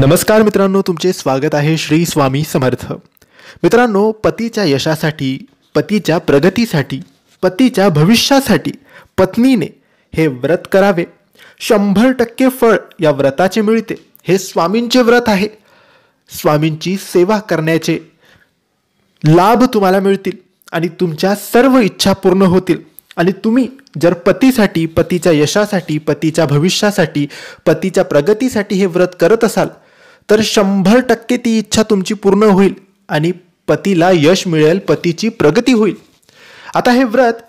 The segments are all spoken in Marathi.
नमस्कार मित्रांनो तुमचे स्वागत आहे श्री स्वामी समर्थ मित्रांनो पतीच्या यशासाठी पतीच्या प्रगतीसाठी पतीच्या भविष्यासाठी पत्नीने हे व्रत करावे शंभर टक्के फळ या व्रताचे मिळते हे स्वामींचे व्रत आहे स्वामींची सेवा करण्याचे लाभ तुम्हाला मिळतील आणि तुमच्या सर्व इच्छा पूर्ण होतील आणि तुम्ही जर पतीसाठी पतीच्या यशासाठी पतीच्या भविष्यासाठी पतीच्या प्रगतीसाठी हे व्रत करत असाल तर शंभर टक्के ती इच्छा तुमची पूर्ण होईल आणि पतीला यश मिळेल पतीची प्रगती होईल आता हे व्रत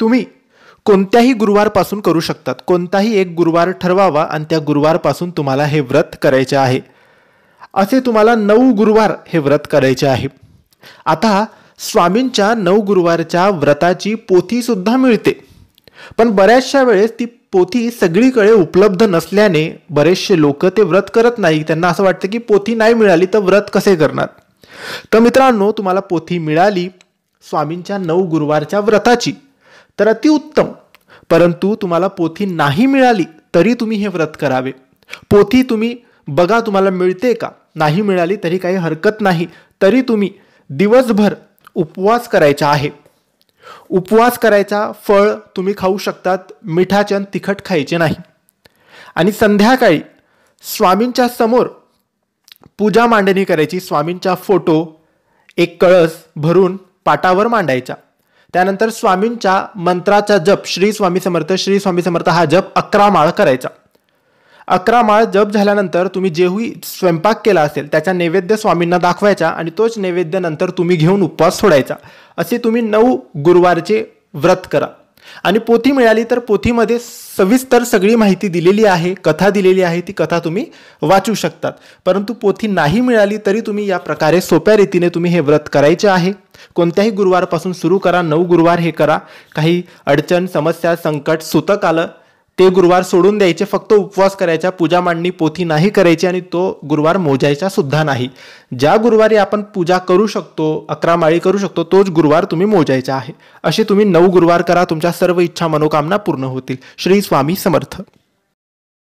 तुम्ही कोणत्याही गुरुवारपासून करू शकतात कोणताही एक गुरुवार ठरवावा आणि त्या गुरुवारपासून तुम्हाला हे व्रत करायचे आहे असे तुम्हाला नऊ गुरुवार हे व्रत करायचे आहे आता स्वामींच्या नऊ गुरुवारच्या व्रताची पोथीसुद्धा मिळते पण बऱ्याचशा वेळेस ती पोथी सगळीकडे उपलब्ध नसल्याने बरेचसे लोक ते व्रत करत नाही त्यांना असं वाटतं की पोथी नाही मिळाली तर व्रत कसे करणार तर मित्रांनो तुम्हाला पोथी मिळाली स्वामींच्या नऊ गुरुवारच्या व्रताची तर अतिउत्तम परंतु तुम्हाला पोथी नाही मिळाली तरी तुम्ही हे व्रत करावे पोथी तुम्ही बघा तुम्हाला मिळते का नाही मिळाली तरी काही हरकत नाही तरी तुम्ही दिवसभर उपवास करायचा आहे उपवास करायचा फळ तुम्ही खाऊ शकतात मिठाचे आणि तिखट खायचे नाही आणि संध्याकाळी स्वामींच्या समोर पूजा मांडणी करायची स्वामींचा फोटो एक कळस भरून पाटावर मांडायचा त्यानंतर स्वामींच्या मंत्राचा जप श्री स्वामी समर्थ श्री स्वामी समर्थ हा जप अकरा माळ करायचा अकरा माळ जप झाल्यानंतर तुम्ही जेही स्वयंपाक केला असेल त्याच्या नैवेद्य स्वामींना दाखवायचा आणि तोच नैवेद्य नंतर तुम्ही घेऊन उपवास सोडायचा असे तुम्ही नऊ गुरुवारचे व्रत करा आणि पोथी मिळाली तर पोथीमध्ये सविस्तर सगळी माहिती दिलेली आहे कथा दिलेली आहे ती कथा तुम्ही वाचू शकतात परंतु पोथी नाही मिळाली तरी तुम्ही या प्रकारे सोप्या रीतीने तुम्ही हे व्रत करायचे आहे कोणत्याही गुरुवारपासून सुरू करा नऊ गुरुवार हे करा काही अडचण समस्या संकट सुतक आलं ते गुरुवार सोडून द्यायचे फक्त उपवास करायचा पूजा मांडणी पोथी नाही करायची आणि तो गुरुवार मोजायचा सुद्धा नाही ज्या गुरुवारी आपण पूजा करू शकतो अकरा माळी करू शकतो तोच गुरुवार तुम्ही मोजायचा आहे असे तुम्ही नऊ गुरुवार करा तुमच्या सर्व इच्छा मनोकामना पूर्ण होतील श्री स्वामी समर्थ